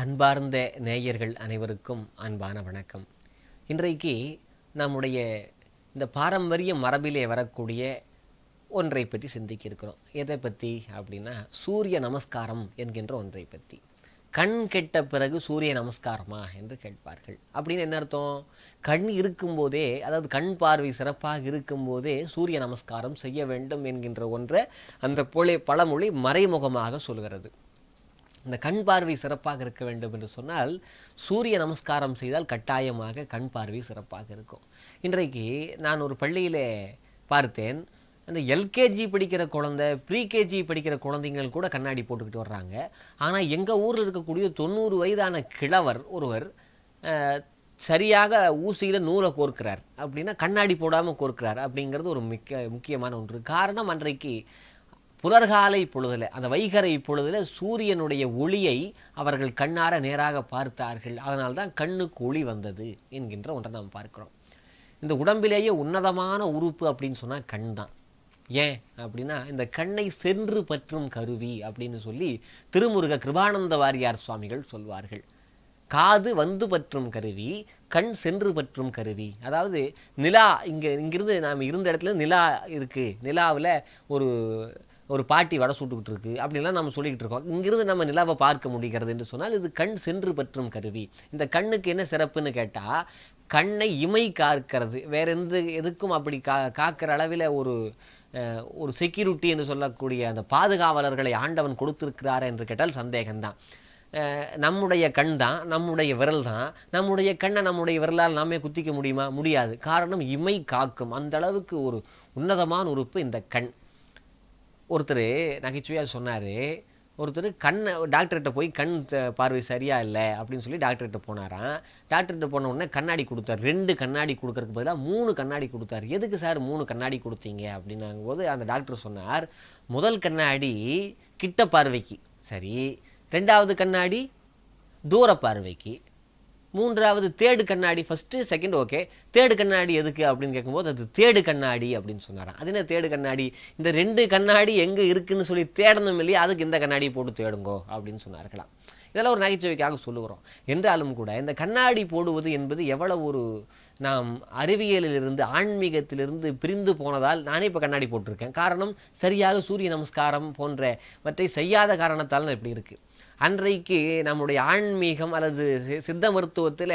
அன்பார்ந்த நேயர்கள் அனைவருக்கும் அன்பான வணக்கம் இன்றைக்கு நம்முடைய இந்த பாரம்பரிய மரபிலே வரக்கூடிய ஒன்றை பற்றி சிந்திக்க இருக்கிறோம் எதை பற்றி அப்படின்னா சூரிய நமஸ்காரம் என்கின்ற ஒன்றை பற்றி கண் கெட்ட பிறகு சூரிய நமஸ்காரமா என்று கேட்பார்கள் அப்படின்னு என்ன அர்த்தம் கண் இருக்கும்போதே அதாவது கண் பார்வை சிறப்பாக இருக்கும்போதே சூரிய நமஸ்காரம் செய்ய வேண்டும் என்கின்ற ஒன்றை அந்த பொழை பழமொழி மறைமுகமாக சொல்கிறது இந்த கண் பார்வை சிறப்பாக இருக்க வேண்டும் என்று சொன்னால் சூரிய நமஸ்காரம் செய்தால் கட்டாயமாக கண் பார்வை சிறப்பாக இருக்கும் இன்றைக்கு நான் ஒரு பள்ளியிலே பார்த்தேன் அந்த எல்கேஜி படிக்கிற குழந்தை ப்ரீகேஜி படிக்கிற குழந்தைங்கள் கூட கண்ணாடி போட்டுக்கிட்டு வர்றாங்க ஆனால் எங்கள் ஊரில் இருக்கக்கூடிய தொண்ணூறு வயதான கிழவர் ஒருவர் சரியாக ஊசியில் நூலை கோர்க்கிறார் அப்படின்னா கண்ணாடி போடாமல் கோர்க்கிறார் அப்படிங்கிறது ஒரு மிக்க முக்கியமான ஒன்று காரணம் அன்றைக்கு புலர்காலை பொழுதில் அந்த வைகரை பொழுதில் சூரியனுடைய ஒளியை அவர்கள் கண்ணார நேராக பார்த்தார்கள் அதனால் தான் கண்ணுக்கு ஒளி வந்தது என்கின்ற ஒன்றை நாம் பார்க்கிறோம் இந்த உடம்பிலேயே உன்னதமான உறுப்பு அப்படின்னு சொன்னால் கண் தான் ஏன் அப்படின்னா இந்த கண்ணை சென்று பற்றும் கருவி அப்படின்னு சொல்லி திருமுருக கிருபானந்த வாரியார் சுவாமிகள் சொல்வார்கள் காது வந்து பற்றும் கருவி கண் சென்று பற்றும் கருவி அதாவது நிலா இங்கே இங்கிருந்து நாம் இருந்த இடத்துல நிலா இருக்குது நிலாவில் ஒரு ஒரு பாட்டி வடை சுட்டுக்கிட்டு இருக்குது அப்படிலாம் நம்ம சொல்லிக்கிட்டு இருக்கோம் இங்கிருந்து நம்ம நிலாவை பார்க்க முடிகிறது என்று சொன்னால் இது கண் சென்று பற்றும் கருவி இந்த கண்ணுக்கு என்ன சிறப்புன்னு கேட்டால் கண்ணை இமை காக்கிறது வேறு எந்த எதுக்கும் அப்படி கா காக்கிற அளவில் ஒரு ஒரு செக்யூரிட்டி என்று சொல்லக்கூடிய அந்த பாதுகாவலர்களை ஆண்டவன் கொடுத்திருக்கிறாரா என்று கேட்டால் சந்தேகம்தான் நம்முடைய கண் தான் நம்முடைய விரல் தான் நம்முடைய கண்ணை நம்முடைய விரலால் நாமே குத்திக்க முடியுமா முடியாது காரணம் இமை காக்கும் அந்த அளவுக்கு ஒரு உன்னதமான உறுப்பு இந்த கண் ஒருத்தர் நகைச்சுவையாக சொன்னார் ஒருத்தர் கண் டாக்டர்கிட்ட போய் கண் பார்வை சரியாக இல்லை அப்படின்னு சொல்லி டாக்டர்கிட்ட போனாராம் டாக்டர்கிட்ட போன உடனே கண்ணாடி கொடுத்தார் ரெண்டு கண்ணாடி கொடுக்கறதுக்கு பதிலாக மூணு கண்ணாடி கொடுத்தார் எதுக்கு சார் மூணு கண்ணாடி கொடுத்தீங்க அப்படின்னாங்க போது அந்த டாக்டர் சொன்னார் முதல் கண்ணாடி கிட்ட பார்வைக்கு சரி ரெண்டாவது கண்ணாடி தூர பார்வைக்கு மூன்றாவது தேடு கண்ணாடி ஃபஸ்ட்டு செகண்ட் ஓகே தேடு கண்ணாடி எதுக்கு அப்படின்னு கேட்கும்போது அது தேடு கண்ணாடி அப்படின்னு சொன்னாராம் அது என்ன தேடு கண்ணாடி இந்த ரெண்டு கண்ணாடி எங்கே இருக்குதுன்னு சொல்லி தேடணும் இல்லையா அதுக்கு இந்த கண்ணாடி போட்டு தேடுங்கோ அப்படின்னு சொன்னார்களாம் இதெல்லாம் ஒரு நகைச்சுவைக்காக சொல்லுகிறோம் என்றாலும் கூட இந்த கண்ணாடி போடுவது என்பது எவ்வளவு ஒரு நாம் அறிவியலிலிருந்து ஆன்மீகத்திலிருந்து பிரிந்து போனதால் நானே இப்போ கண்ணாடி போட்டிருக்கேன் காரணம் சரியாக சூரிய நமஸ்காரம் போன்றவற்றை செய்யாத காரணத்தால் இப்படி இருக்குது அன்றைக்கு நம்முடைய ஆன்மீகம் அல்லது சித்த மருத்துவத்தில்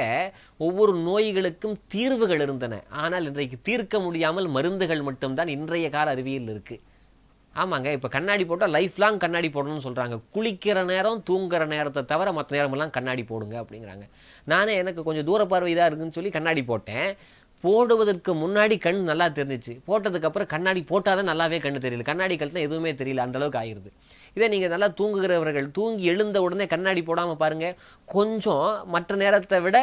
ஒவ்வொரு நோய்களுக்கும் தீர்வுகள் இருந்தன ஆனால் இன்றைக்கு தீர்க்க முடியாமல் மருந்துகள் மட்டும்தான் இன்றைய கால அறிவியல் இருக்குது ஆமாங்க இப்போ கண்ணாடி போட்டால் லைஃப் லாங் கண்ணாடி போடணும்னு சொல்கிறாங்க குளிக்கிற நேரம் தூங்குற நேரத்தை தவிர மற்ற நேரமெல்லாம் கண்ணாடி போடுங்க அப்படிங்கிறாங்க நானே எனக்கு கொஞ்சம் தூர பார்வை இதாக இருக்குதுன்னு சொல்லி கண்ணாடி போட்டேன் போடுவதற்கு முன்னாடி கண் நல்லா தெரிஞ்சிச்சு போட்டதுக்கப்புறம் கண்ணாடி போட்டால் தான் நல்லாவே கண் தெரியல கண்ணாடி கழுத்து எதுவுமே தெரியல அந்தளவுக்கு ஆயிடுது இதே நீங்கள் நல்லா தூங்குகிறவர்கள் தூங்கி எழுந்த உடனே கண்ணாடி போடாமல் பாருங்கள் கொஞ்சம் மற்ற நேரத்தை விட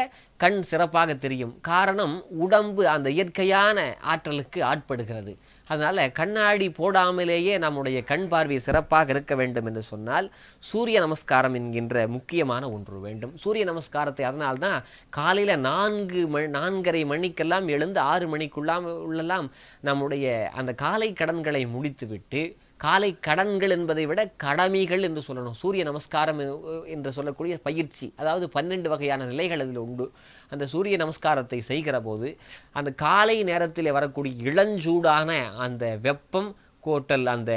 கண் சிறப்பாக தெரியும் காரணம் உடம்பு அந்த இயற்கையான ஆற்றலுக்கு ஆட்படுகிறது அதனால் கண்ணாடி போடாமலேயே நம்முடைய கண் பார்வை சிறப்பாக இருக்க வேண்டும் என்று சொன்னால் சூரிய நமஸ்காரம் என்கின்ற முக்கியமான ஒன்று வேண்டும் சூரிய நமஸ்காரத்தை அதனால்தான் காலையில் நான்கு மணி நான்கரை மணிக்கெல்லாம் எழுந்து ஆறு மணிக்குள்ளாம் உள்ளெல்லாம் நம்முடைய அந்த காலை கடன்களை முடித்துவிட்டு காலை கடன்கள் என்பதை விட கடமைகள் என்று சொல்லணும் சூரிய நமஸ்காரம் என்று சொல்லக்கூடிய பயிற்சி அதாவது பன்னெண்டு வகையான நிலைகள் அதில் உண்டு அந்த சூரிய நமஸ்காரத்தை செய்கிற போது அந்த காலை நேரத்தில் வரக்கூடிய இளஞ்சூடான அந்த வெப்பம் கோட்டல் அந்த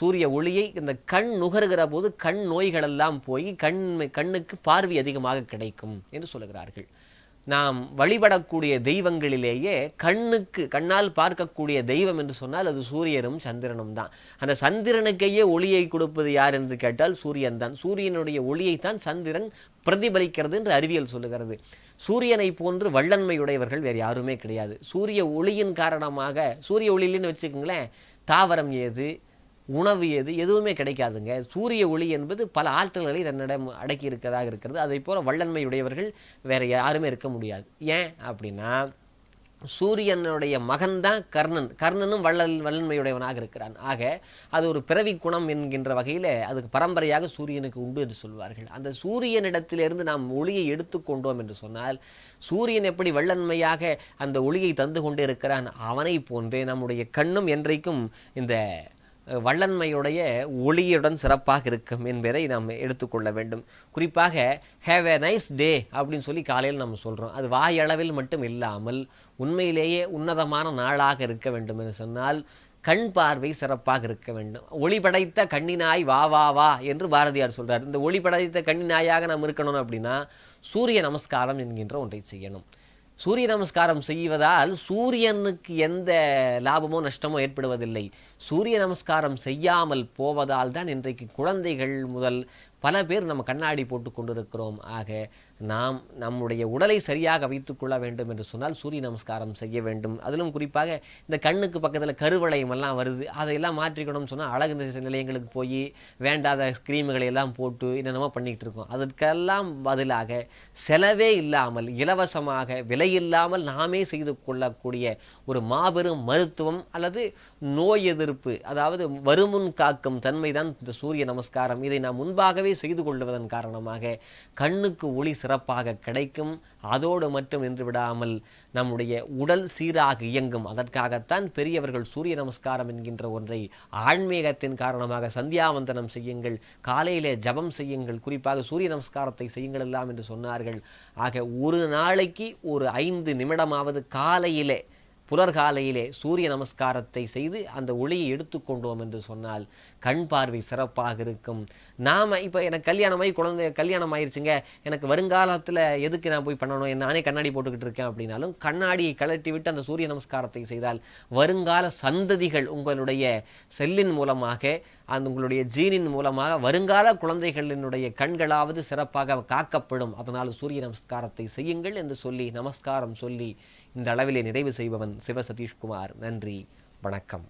சூரிய ஒளியை இந்த கண் நுகர்கிற போது கண் நோய்களெல்லாம் போய் கண் கண்ணுக்கு பார்வை அதிகமாக கிடைக்கும் என்று சொல்லுகிறார்கள் நாம் வழிபடக்கூடிய தெய்வங்களிலேயே கண்ணுக்கு கண்ணால் பார்க்கக்கூடிய தெய்வம் என்று சொன்னால் அது சூரியனும் சந்திரனும் தான் அந்த சந்திரனுக்கையே ஒளியை கொடுப்பது யார் என்று கேட்டால் சூரியன் தான் சூரியனுடைய ஒளியைத்தான் சந்திரன் பிரதிபலிக்கிறது என்று அறிவியல் சொல்லுகிறது சூரியனை போன்று வல்லன்மையுடையவர்கள் வேறு யாருமே கிடையாது சூரிய ஒளியின் காரணமாக சூரிய ஒளியிலன்னு வச்சுக்கோங்களேன் தாவரம் ஏது உணவு எது எதுவுமே கிடைக்காதுங்க சூரிய ஒளி என்பது பல ஆற்றல்களை தன்னிடம் அடக்கி இருக்கிறதாக இருக்கிறது அதே போல் வல்லன்மையுடையவர்கள் வேறு யாருமே இருக்க முடியாது ஏன் அப்படின்னா சூரியனுடைய மகன்தான் கர்ணன் கர்ணனும் வள்ளல் வல்லன்மையுடையவனாக இருக்கிறான் ஆக அது ஒரு பிறவி குணம் என்கின்ற வகையில் அதுக்கு பரம்பரையாக சூரியனுக்கு உண்டு என்று சொல்வார்கள் அந்த சூரியனிடத்திலிருந்து நாம் ஒளியை எடுத்துக்கொண்டோம் என்று சொன்னால் சூரியன் எப்படி வல்லன்மையாக அந்த ஒளியை தந்து கொண்டு இருக்கிறான் அவனை போன்றே நம்முடைய கண்ணும் என்றைக்கும் இந்த வல்லன்மையுடைய ஒளியுடன் சிறப்பாக இருக்கும் என்பதை நாம் எடுத்துக்கொள்ள வேண்டும் குறிப்பாக ஹேவ் எ நைஸ் டே அப்படின்னு சொல்லி காலையில் நம்ம சொல்கிறோம் அது வாயளவில் மட்டும் இல்லாமல் உண்மையிலேயே உன்னதமான நாளாக இருக்க வேண்டும் என்று சொன்னால் கண் பார்வை சிறப்பாக இருக்க வேண்டும் ஒளி படைத்த கண்ணினாய் வா வா வா என்று பாரதியார் சொல்கிறார் இந்த ஒளி படைத்த கண்ணினாயாக நாம் இருக்கணும் அப்படின்னா சூரிய நமஸ்காரம் என்கின்ற ஒன்றை செய்யணும் சூரிய நமஸ்காரம் செய்வதால் சூரியனுக்கு எந்த லாபமோ நஷ்டமோ ஏற்படுவதில்லை சூரிய நமஸ்காரம் செய்யாமல் போவதால் தான் இன்றைக்கு குழந்தைகள் முதல் பல பேர் நம்ம கண்ணாடி போட்டு கொண்டிருக்கிறோம் ஆக நாம் நம்முடைய உடலை சரியாக வைத்துக்கொள்ள வேண்டும் என்று சொன்னால் சூரிய நமஸ்காரம் செய்ய வேண்டும் அதிலும் குறிப்பாக இந்த கண்ணுக்கு பக்கத்தில் கருவளையம் எல்லாம் வருது அதையெல்லாம் மாற்றிக்கணும்னு சொன்னால் அழகு நிலையங்களுக்கு போய் வேண்டாத ஸ்க்ரீம்களை எல்லாம் போட்டு என்னென்னமோ பண்ணிக்கிட்டு இருக்கோம் அதற்கெல்லாம் பதிலாக செலவே இல்லாமல் இலவசமாக விலையில்லாமல் நாமே செய்து கொள்ளக்கூடிய ஒரு மாபெரும் மருத்துவம் அல்லது நோய் எதிர்ப்பு அதாவது வருமுன் காக்கும் தன்மைதான் இந்த சூரிய நமஸ்காரம் இதை நாம் முன்பாகவே போலவே செய்து கொள்வதன் காரணமாக கண்ணுக்கு ஒளி சிறப்பாக கிடைக்கும் அதோடு மட்டும் நின்று விடாமல் நம்முடைய உடல் சீராக இயங்கும் அதற்காகத்தான் பெரியவர்கள் சூரிய நமஸ்காரம் என்கின்ற ஒன்றை ஆன்மீகத்தின் காரணமாக சந்தியாவந்தனம் செய்யுங்கள் காலையிலே ஜபம் செய்யுங்கள் குறிப்பாக சூரிய நமஸ்காரத்தை செய்யுங்கள் எல்லாம் என்று சொன்னார்கள் ஆக ஒரு நாளைக்கு ஒரு ஐந்து நிமிடமாவது காலையிலே புலர்காலையிலே சூரிய நமஸ்காரத்தை செய்து அந்த ஒளியை எடுத்துக்கொண்டோம் என்று சொன்னால் கண் பார்வை சிறப்பாக இருக்கும் நாம் இப்போ எனக்கு கல்யாணமாகி குழந்தை கல்யாணம் ஆயிடுச்சுங்க எனக்கு வருங்காலத்தில் எதுக்கு நான் போய் பண்ணணும் நானே கண்ணாடி போட்டுக்கிட்டு இருக்கேன் அப்படின்னாலும் கண்ணாடியை கழட்டி விட்டு அந்த சூரிய நமஸ்காரத்தை செய்தால் வருங்கால சந்ததிகள் உங்களுடைய செல்லின் மூலமாக அந்த உங்களுடைய ஜீனின் மூலமாக வருங்கால குழந்தைகளினுடைய கண்களாவது சிறப்பாக காக்கப்படும் அதனால் சூரிய நமஸ்காரத்தை செய்யுங்கள் என்று சொல்லி நமஸ்காரம் சொல்லி இந்த அளவிலே நிறைவு செய்பவன் சிவ சதீஷ்குமார் நன்றி வணக்கம்